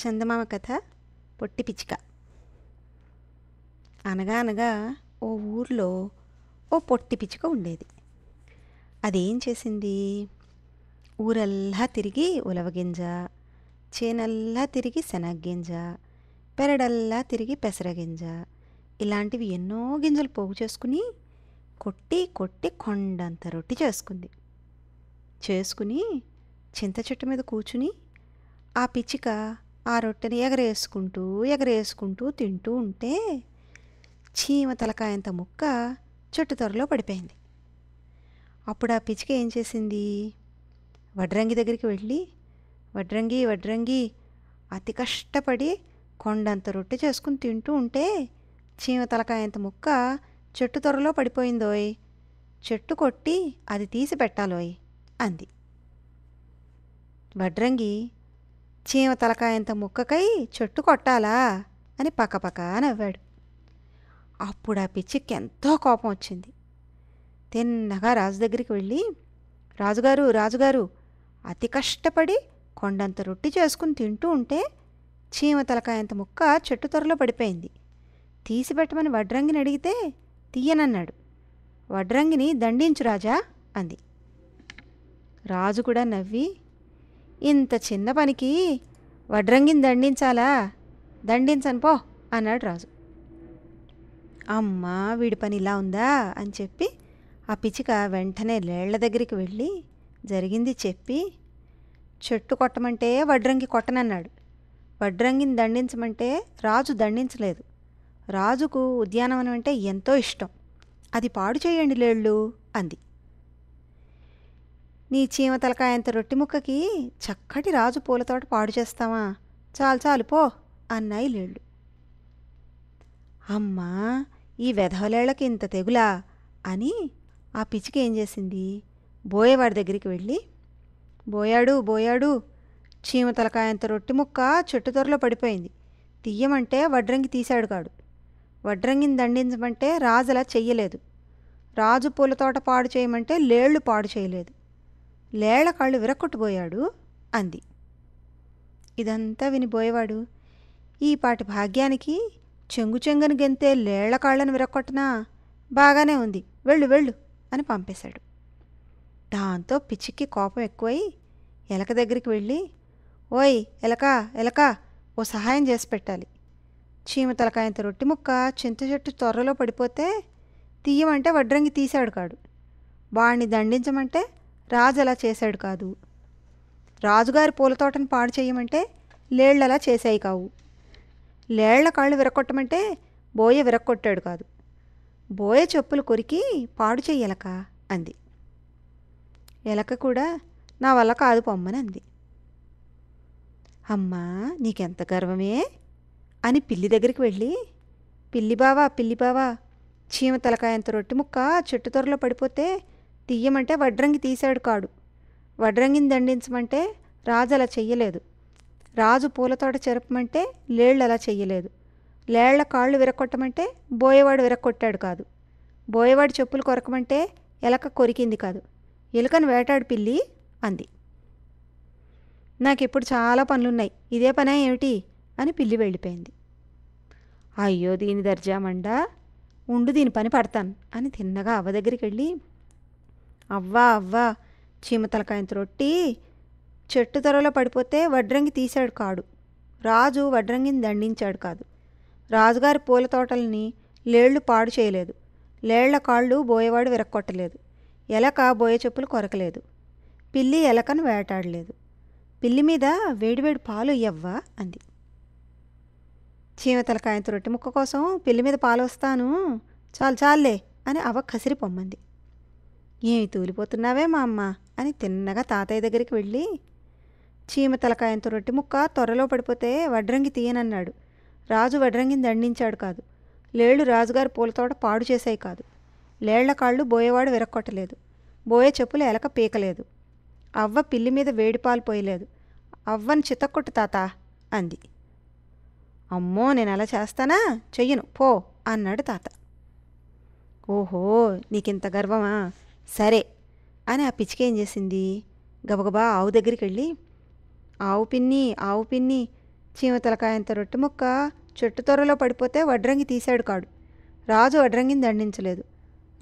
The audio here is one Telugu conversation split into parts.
చందమామ కథ పొట్టి పిచ్చిక అనగా అనగా ఓ ఊర్లో ఓ పొట్టి పిచ్చుక ఉండేది అదేం చేసింది ఊరల్లా తిరిగి ఉలవగింజ చేనల్లా తిరిగి శనగ్గింజ పెరడల్లా తిరిగి పెసరగింజ ఇలాంటివి ఎన్నో గింజలు పోగు చేసుకుని కొట్టి కొట్టి కొండంత రొట్టి చేసుకుంది చేసుకుని చింత చెట్టు మీద కూర్చుని ఆ పిచ్చిక ఆ రొట్టెని ఎగరేసుకుంటూ ఎగరేసుకుంటూ తింటూ ఉంటే చీమ తలకాయంత ముక్క చెట్టు త్వరలో పడిపోయింది అప్పుడు ఆ పిచ్చిక ఏం చేసింది వడ్రంగి దగ్గరికి వెళ్ళి వడ్రంగి వడ్రంగి అతి కష్టపడి కొండంత రొట్టె చేసుకుని తింటూ ఉంటే చీమ తలకాయంత ముక్క చెట్టు త్వరలో పడిపోయిందోయ్ చెట్టు కొట్టి అది తీసి పెట్టాలోయ్ అంది వడ్రంగి చీమ తలకాయంత ముక్కకై చెట్టు కొట్టాలా అని పక్కపక్క నవ్వాడు అప్పుడు ఆ పిచ్చికి ఎంతో కోపం వచ్చింది తిన్నగా రాజు దగ్గరికి వెళ్ళి రాజుగారు రాజుగారు అతి కష్టపడి కొండంత రొట్టి చేసుకుని తింటూ ఉంటే చీమ తలకాయంత ముక్క చెట్టు త్వరలో పడిపోయింది తీసిపెట్టమని వడ్రంగిని అడిగితే తీయనన్నాడు వడ్రంగిని దండించు రాజా అంది రాజు కూడా నవ్వి ఇంత చిన్న పనికి వడ్రంగిని దండించాలా దండించను పో అన్నాడు రాజు అమ్మా వీడి పని ఇలా ఉందా అని చెప్పి ఆ పిచ్చిక వెంటనే లేళ్ల దగ్గరికి వెళ్ళి జరిగింది చెప్పి చెట్టు కొట్టమంటే వడ్రంగి కొట్టనన్నాడు వడ్రంగిని దండించమంటే రాజు దండించలేదు రాజుకు ఉద్యానవనం అంటే ఎంతో ఇష్టం అది పాడు చేయండి లేళ్ళు అంది నీ చీమ తలకాయంత రొట్టి ముక్కకి చక్కటి రాజు పూలతోట పాడు చేస్తావా చాలు చాలు పో అన్నాయి లేళ్ళు అమ్మా ఈ వెధవలేళ్లకి ఇంత తెగులా అని ఆ పిచ్చికి ఏం చేసింది బోయేవాడి దగ్గరికి వెళ్ళి బోయాడు బోయాడు చీమ తలకాయంత రొట్టి ముక్క చెట్టు త్వరలో పడిపోయింది తీయమంటే వడ్రంగి తీశాడు కాడు వడ్రంగిని దండించమంటే రాజు అలా చెయ్యలేదు రాజు పూలతోట పాడు చేయమంటే లేళ్లు పాడు చేయలేదు లేళ్ల కాళ్ళు విరక్కొట్టుబోయాడు అంది ఇదంతా వినిపోయేవాడు ఈ పాటి భాగ్యానికి చెంగు చెంగును గెంతే లేళ్ల కాళ్ళను విరక్కొట్టనా బాగానే ఉంది వెళ్ళు వెళ్ళు అని పంపేశాడు దాంతో పిచ్చికి కోపం ఎక్కువై ఎలక దగ్గరికి వెళ్ళి ఓయ్ ఎలక ఎలక ఓ సహాయం చేసి పెట్టాలి చీమ తలకాయంత రొట్టి ముక్క చింత చెట్టు త్వరలో పడిపోతే తీయమంటే వడ్రంగి తీశాడు కాడు వాణ్ణి దండించమంటే రాజు అలా చేశాడు కాదు రాజుగారి పూలతోటను పాడు చేయమంటే లేళ్ళు అలా చేశాయి కావు లేళ్ల కాళ్ళు విరక్కొట్టమంటే బోయ విరక్కొట్టాడు కాదు బోయ చెప్పులు కొరికి పాడు చేయలక అంది ఎలక కూడా నా వల్ల కాదు పొమ్మని అంది అమ్మా నీకెంత గర్వమే అని పిల్లి దగ్గరికి వెళ్ళి పిల్లి బావా పిల్లి బావా చీమ తలకాయంత రొట్టి ముక్క చెట్టు త్వరలో పడిపోతే తీయమంటే వడ్రంగి తీశాడు కాడు వడ్రంగిని దండించమంటే రాజు అలా చెయ్యలేదు రాజు పూలతోట చెరపమంటే లేళ్ళు అలా చెయ్యలేదు లేళ్ల కాళ్ళు విరక్కొట్టమంటే బోయవాడు విరక్కొట్టాడు కాదు బోయవాడు చెప్పులు కొరకమంటే ఎలక కొరికింది కాదు ఎలుకను వేటాడు పిల్లి అంది నాకు ఇప్పుడు చాలా పనులున్నాయి ఇదే పనే ఏమిటి అని పిల్లి వెళ్ళిపోయింది అయ్యో దీని దర్జామండా ఉండు దీని పని పడతాను అని తిన్నగా అవ్వ దగ్గరికి వెళ్ళి అవ్వా అవ్వా చీమతలకాయంత రొట్టి చెట్టు తొరలో పడిపోతే వడ్రంగి తీశాడు కాడు రాజు వడ్రంగిని దండించాడు కాదు రాజుగారి పూల తోటల్ని లేళ్లు పాడు చేయలేదు లేళ్ల కాళ్ళు బోయేవాడు విరక్కొట్టలేదు ఎలక బోయే చెప్పులు కొరకలేదు పిల్లి ఎలకను వేటాడలేదు పిల్లి మీద వేడివేడి పాలు ఇవ్వా అంది చీమతలకాయంత రొట్టె ముక్క కోసం పిల్లి మీద పాలు వస్తాను చాలు చాలే అని అవ కసిరి పొమ్మంది ఏమి తూలిపోతున్నావే మా అమ్మ అని తిన్నగా తాతయ్య దగ్గరికి వెళ్ళి చీమ తలకాయంతో రొట్టి ముక్క త్వరలో పడిపోతే వడ్రంగి తీయనన్నాడు రాజు వడ్రంగిని దండించాడు కాదు లేళ్లు రాజుగారి పూలతోట పాడు చేశాయి కాదు లేళ్ల కాళ్ళు బోయేవాడు విరక్కొట్టలేదు బోయే చెప్పులు ఎలక పీకలేదు అవ్వ పిల్లి మీద వేడిపాలు పోయలేదు అవ్వని చితక్కొట్టు తాత అంది అమ్మో నేను అలా చేస్తానా చెయ్యను పో అన్నాడు తాత ఓహో నీకింత గర్వమా సరే అని ఆ పిచ్చిక ఏం చేసింది గబగబా ఆవు దగ్గరికి వెళ్ళి ఆవు పిన్ని ఆవు పిన్ని చీమతలకాయంత రొట్టె ముక్క చెట్టు త్వరలో పడిపోతే వడ్రంగి తీశాడు కాడు రాజు వడ్రంగిని దండించలేదు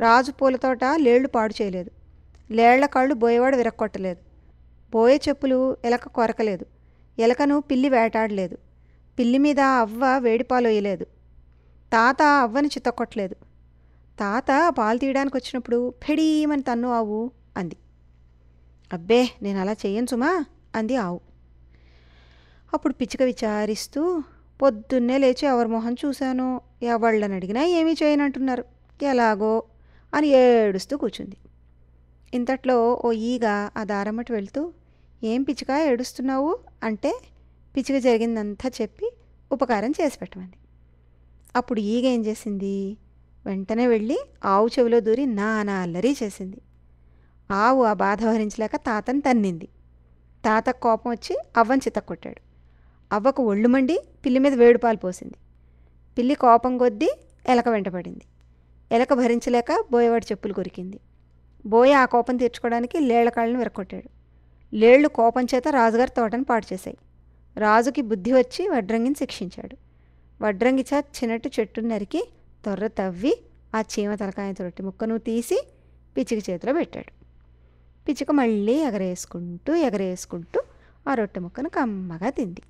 రాజు పూలతోట లేళ్లు పాడు చేయలేదు లేళ్ల కాళ్ళు బోయేవాడు విరక్కొట్టలేదు బోయే చెప్పులు ఎలక కొరకలేదు ఎలకను పిల్లి వేటాడలేదు పిల్లి మీద అవ్వ వేడిపాలు వేయలేదు తాత అవ్వని చిత్తకొట్టలేదు తాత పాలు తీయడానికి వచ్చినప్పుడు ఫెడీమని తన్ను ఆవు అంది అబ్బే నేను అలా చేయించుమా సుమా అంది ఆవు అప్పుడు పిచ్చుక విచారిస్తూ పొద్దున్నే లేచి ఎవరి మొహం చూశాను ఎవళ్ళని అడిగినా ఏమీ చేయనంటున్నారు ఎలాగో అని ఏడుస్తూ కూర్చుంది ఇంతట్లో ఓ ఈగ ఆ దారమ్మటి వెళ్తూ ఏం పిచ్చుక ఏడుస్తున్నావు అంటే పిచ్చుక జరిగిందంతా చెప్పి ఉపకారం చేసి పెట్టమంది అప్పుడు ఈగ ఏం చేసింది వెంటనే వెళ్ళి ఆవు చెవిలో దూరి నానా అల్లరి చేసింది ఆవు ఆ బాధ భరించలేక తాతని తన్నింది తాత కోపం వచ్చి అవ్వని చితక్కొట్టాడు అవ్వకు ఒళ్ళు మండి పిల్లి మీద వేడుపాలు పోసింది పిల్లి కోపం కొద్దీ ఎలక వెంటబడింది ఎలక భరించలేక బోయవాడి చెప్పులు కొరికింది బోయ ఆ కోపం తీర్చుకోవడానికి లేళ్ల కాళ్ళను విరకొట్టాడు లేళ్లు కోపం చేత రాజుగారి తోటను పాటు చేశాయి రాజుకి బుద్ధి వచ్చి వడ్రంగిని శిక్షించాడు వడ్రంగి చా చిన్నట్టు చెట్టు నరికి తొర్ర తవ్వి ఆ చీమ తలకాయ తొట్టి ముక్కను తీసి పిచ్చికి చేతిలో పెట్టాడు పిచ్చుక మళ్ళీ ఎగరేసుకుంటూ ఎగరేసుకుంటూ ఆ రొట్టె ముక్కను కమ్మగా తింది